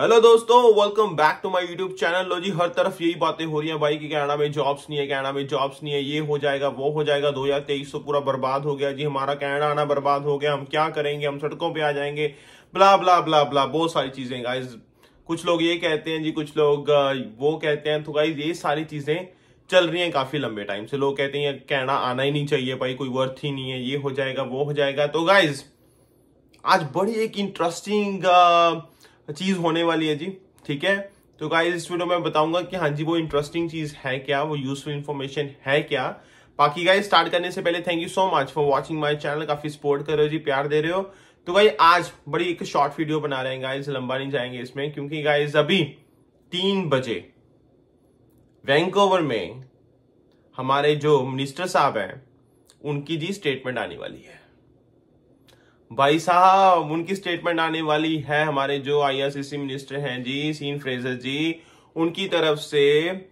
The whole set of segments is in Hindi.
हेलो दोस्तों welcome back to my YouTube channel लो जी हर तरफ यही बातें हो रही हैं भाई कि कनाडा में जॉब्स नहीं है कनाडा में जॉब्स नहीं है ये हो जाएगा वो हो जाएगा दो हजार तेईस तो पूरा बर्बाद हो गया जी हमारा कनाडा आना बर्बाद हो गया हम क्या करेंगे हम सड़कों पे आ जाएंगे ब्ला ब्ला ब्ला ब्ला बहुत सारी चीजें गाइज कुछ लोग ये कहते हैं जी कुछ लोग वो कहते हैं तो गाइज ये सारी चीजें चल रही हैं काफी लंबे टाइम से लोग कहते हैं कनाडा आना ही नहीं चाहिए भाई कोई वर्थ ही नहीं है ये हो जाएगा वो हो जाएगा तो गाइज आज बड़ी एक इंटरेस्टिंग चीज होने वाली है जी ठीक है तो गाइस इस वीडियो में बताऊंगा कि हाँ जी वो इंटरेस्टिंग चीज है क्या वो यूजफुल इन्फॉर्मेशन है क्या बाकी गाइस स्टार्ट करने से पहले thank you so much for watching my channel काफी सपोर्ट कर रहे हो जी प्यार दे रहे हो तो गाई आज बड़ी एक शॉर्ट वीडियो बना रहे हैं गाइज लंबा नहीं जाएंगे इसमें क्योंकि गाइज अभी तीन बजे वैंकोवर में हमारे जो मिनिस्टर साहब हैं उनकी जी स्टेटमेंट आने वाली है भाई साहब उनकी स्टेटमेंट आने वाली है हमारे जो आईआरसीसी मिनिस्टर हैं जी सीन फ्रेजर जी उनकी तरफ से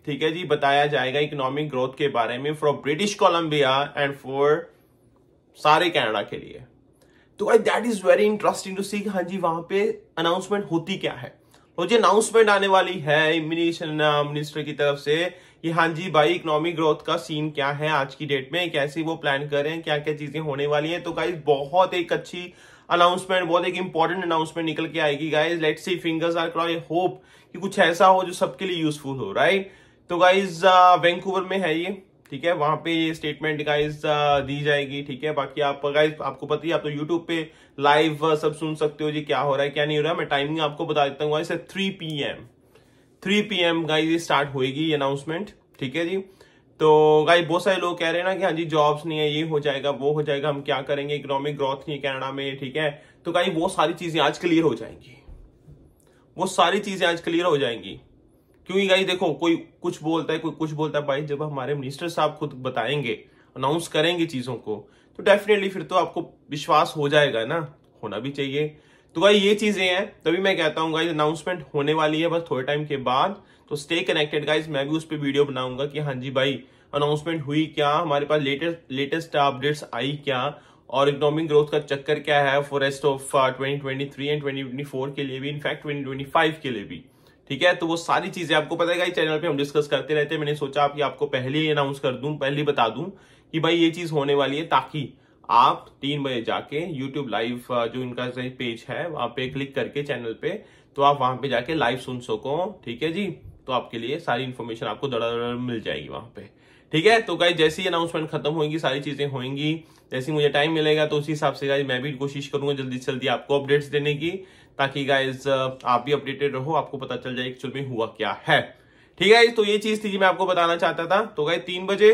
ठीक है जी बताया जाएगा इकोनॉमिक ग्रोथ के बारे में for British Columbia and for सारे कनाडा के लिए तो that is very interesting to see हाँ जी वहां पे अनाउंसमेंट होती क्या है और जो अनाउंसमेंट आने वाली है इमिग्रेशन मिनिस्टर uh, की तरफ से कि हाँ जी भाई इकोनॉमिक ग्रोथ का सीन क्या है आज की डेट में कैसे वो प्लान कर रहे हैं क्या क्या चीजें होने वाली हैं तो गाइज बहुत एक अच्छी अनाउंसमेंट बहुत एक इंपॉर्टेंट अनाउंसमेंट निकल के आएगी guys let see fingers are cross hope कि कुछ ऐसा हो जो सबके लिए यूजफुल हो राइट तो गाइज वैंकूवर uh, में है ये ठीक है वहां पे ये स्टेटमेंट गाइज uh, दी जाएगी ठीक है बाकी आप गाइज आपको पता ही आप तो यूट्यूब पे लाइव uh, सब सुन सकते हो जी क्या हो रहा है क्या नहीं हो रहा है मैं टाइमिंग आपको बता देता हूँ three P M three P M guys start होगी अनाउंसमेंट ठीक है जी तो गाइज बहुत सारे लोग कह रहे हैं ना कि हाँ जी जॉब्स नहीं है ये हो जाएगा वो हो जाएगा हम क्या करेंगे इकोनॉमिक ग्रोथ नहीं है कैनेडा में ठीक है तो गाई वो सारी चीजें आज क्लियर हो जाएंगी वो सारी चीजें आज क्लियर हो जाएंगी क्योंकि गाई देखो कोई कुछ बोलता है कोई कुछ बोलता है भाई जब हमारे मिनिस्टर साहब खुद बताएंगे अनाउंस करेंगे चीजों को तो डेफिनेटली फिर तो आपको विश्वास हो जाएगा ना होना भी चाहिए तो भाई ये चीजें हैं तभी मैं कहता हूँ गाइज अनाउंसमेंट होने वाली है बस थोड़े टाइम के बाद तो स्टे कनेक्टेड गाइज मैं भी उस पर वीडियो बनाऊंगा कि हाँ जी भाई अनाउंसमेंट हुई क्या हमारे पास लेटेस्ट लेटेस्ट अपडेट्स आई क्या और इकोनॉमिक ग्रोथ का चक्कर क्या है forest of twenty twenty three and twenty twenty four के लिए भी इनफैक्ट ट्वेंटी ट्वेंटी फाइव के लिए भी ठीक है तो वो सारी चीजें आपको पता है चैनल पे हम डिस्कस करते रहते हैं मैंने सोचा कि आपको पहले ही अनाउंस कर दूं पहले बता दूं कि भाई ये चीज होने वाली है ताकि आप तीन बजे जाके YouTube लाइव जो इनका पेज है वहां पे क्लिक करके चैनल पे तो आप वहां पे जाके लाइव सुन सको ठीक है जी तो आपके लिए सारी इन्फॉर्मेशन आपको दड़ा मिल जाएगी वहां पे ठीक है तो गाइज जैसी अनाउंसमेंट खत्म होगी सारी चीजें होंगी जैसे मुझे टाइम मिलेगा तो उसी हिसाब से गाइज मैं भी कोशिश करूंगा जल्दी से जल्दी आपको अपडेट्स देने की ताकि गाइज आप भी अपडेटेड रहो आपको पता चल जाए एक्चुअल में हुआ क्या है ठीक है तो ये चीज थी जी मैं आपको बताना चाहता था तो गाइज तीन बजे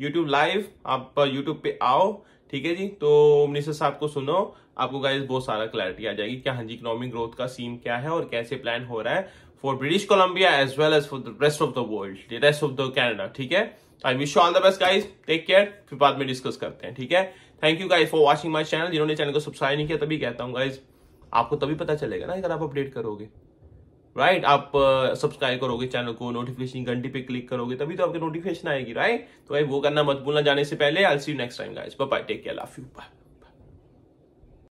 यूट्यूब लाइव आप यूट्यूब पे आओ ठीक है जी तो मिनिस्टर साहब को सुनो आपको गाइज बहुत सारा क्लैरिटी आ जाएगी क्या हाँ जी इकोनॉमिक ग्रोथ का सीन क्या है और कैसे प्लान हो रहा है for British Columbia as well as for the rest of the world rest of the Canada ठीक है I wish all the best guys take care फिर बाद में डिस्कस करते हैं ठीक है thank you guys for watching my channel जिन्होंने चैनल को सब्सक्राइब नहीं किया तभी कहता हूँ गाइज आपको तभी पता चलेगा ना अगर आप अपडेट करोगे राइट right? आप सब्सक्राइब uh, करोगे चैनल को नोटिफिकेशन घंटी पे क्लिक करोगे तभी तो आपकी नोटिफिकेशन आएगी राइट तो भाई वो करना मत भूलना जाने से पहले I see you next time guys bye take care love you bye